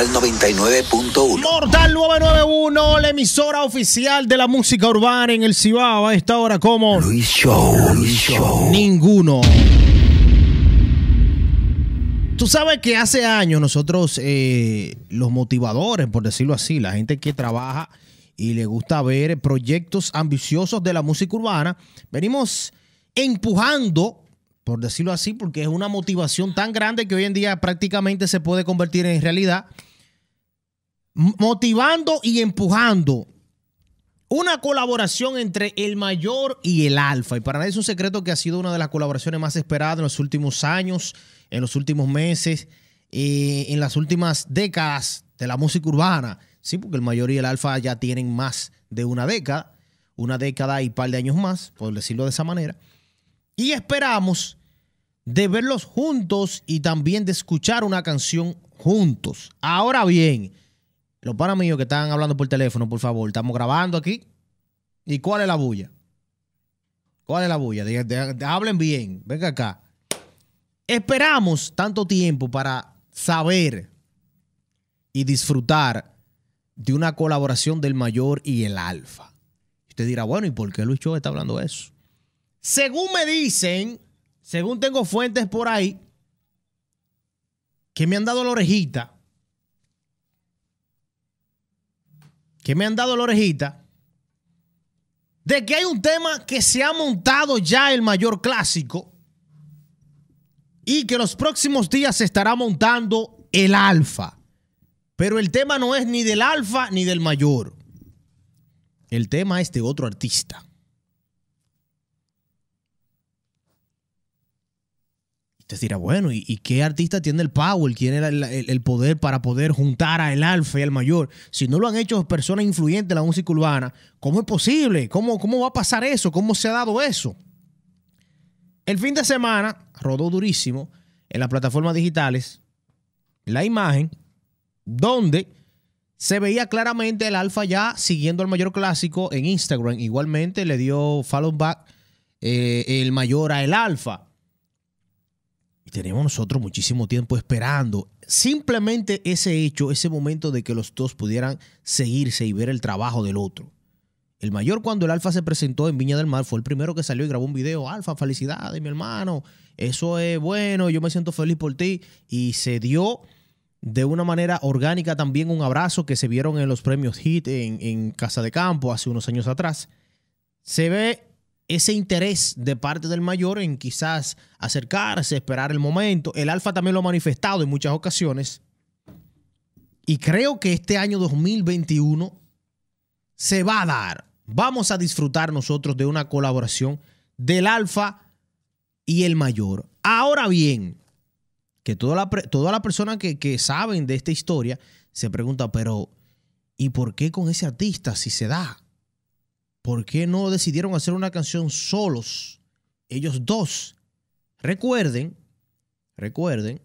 99.1. Mortal 991, la emisora oficial de la música urbana en el Cibao. A esta hora como... Luis Show. Ninguno. Tú sabes que hace años nosotros, eh, los motivadores, por decirlo así, la gente que trabaja y le gusta ver proyectos ambiciosos de la música urbana, venimos empujando por decirlo así, porque es una motivación tan grande que hoy en día prácticamente se puede convertir en realidad, motivando y empujando una colaboración entre el mayor y el alfa. Y para nadie es un secreto que ha sido una de las colaboraciones más esperadas en los últimos años, en los últimos meses, eh, en las últimas décadas de la música urbana. Sí, porque el mayor y el alfa ya tienen más de una década, una década y par de años más, por decirlo de esa manera y esperamos de verlos juntos y también de escuchar una canción juntos. Ahora bien, los panas míos que están hablando por teléfono, por favor, estamos grabando aquí. ¿Y cuál es la bulla? ¿Cuál es la bulla? hablen bien, venga acá. Esperamos tanto tiempo para saber y disfrutar de una colaboración del mayor y el alfa. Usted dirá, bueno, ¿y por qué Luis Cho está hablando eso? Según me dicen, según tengo fuentes por ahí, que me han dado la orejita. Que me han dado la orejita. De que hay un tema que se ha montado ya el mayor clásico. Y que los próximos días se estará montando el alfa. Pero el tema no es ni del alfa ni del mayor. El tema es de otro artista. dirá, bueno, ¿y, qué artista tiene el power, tiene el, poder para poder juntar A el alfa y al mayor? Si no lo han hecho personas influyentes en la música urbana, ¿cómo es posible? ¿Cómo, ¿Cómo va a pasar eso? ¿Cómo se ha dado eso? El fin de semana rodó durísimo en las plataformas digitales la imagen donde se veía claramente el alfa ya siguiendo al mayor clásico en Instagram. Igualmente le dio follow back eh, el mayor a el alfa tenemos nosotros muchísimo tiempo esperando simplemente ese hecho, ese momento de que los dos pudieran seguirse y ver el trabajo del otro. El mayor cuando el Alfa se presentó en Viña del Mar fue el primero que salió y grabó un video. Alfa, felicidades, mi hermano. Eso es bueno, yo me siento feliz por ti. Y se dio de una manera orgánica también un abrazo que se vieron en los premios HIT en, en Casa de Campo hace unos años atrás. Se ve ese interés de parte del mayor en quizás acercarse, esperar el momento. El Alfa también lo ha manifestado en muchas ocasiones. Y creo que este año 2021 se va a dar. Vamos a disfrutar nosotros de una colaboración del Alfa y el mayor. Ahora bien, que toda la, toda la persona que, que saben de esta historia se pregunta, pero ¿y por qué con ese artista si se da? ¿por qué no decidieron hacer una canción solos? Ellos dos. Recuerden, recuerden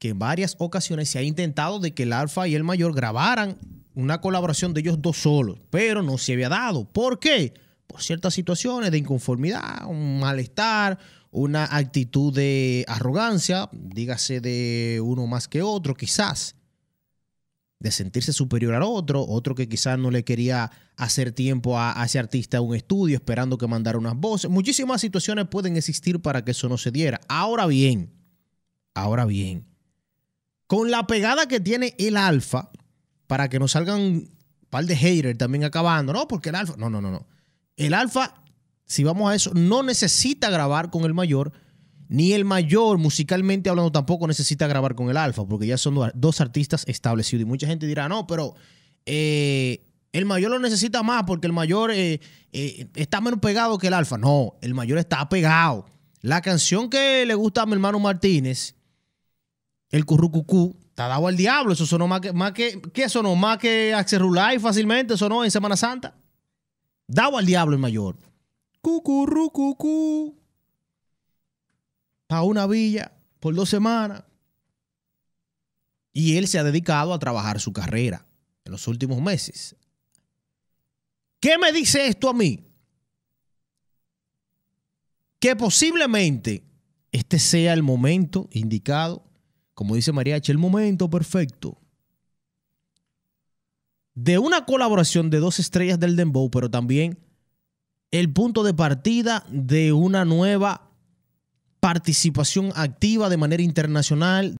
que en varias ocasiones se ha intentado de que el alfa y el mayor grabaran una colaboración de ellos dos solos, pero no se había dado. ¿Por qué? Por ciertas situaciones de inconformidad, un malestar, una actitud de arrogancia, dígase de uno más que otro, quizás de sentirse superior al otro, otro que quizás no le quería hacer tiempo a, ese artista a un estudio esperando que mandara unas voces. Muchísimas situaciones pueden existir para que eso no se diera. Ahora bien, ahora bien, con la pegada que tiene el alfa, para que no salgan un par de haters también acabando, no, porque el alfa, no, no, no, no. El alfa, si vamos a eso, no necesita grabar con el mayor ni el mayor, musicalmente hablando, tampoco necesita grabar con el Alfa, porque ya son dos artistas establecidos. Y mucha gente dirá, no, pero eh, el mayor lo necesita más porque el mayor eh, eh, está menos pegado que el Alfa. No, el mayor está pegado. La canción que le gusta a mi hermano Martínez, el currucucú, está dado al diablo. Eso sonó más que, más que ¿qué sonó? Más que Axel Rulay fácilmente, sonó en Semana Santa. Dado al diablo el mayor. cu a una villa por dos semanas. Y él se ha dedicado a trabajar su carrera en los últimos meses. ¿Qué me dice esto a mí? Que posiblemente este sea el momento indicado, como dice Mariachi, el momento perfecto de una colaboración de dos estrellas del Dembow, pero también el punto de partida de una nueva participación activa de manera internacional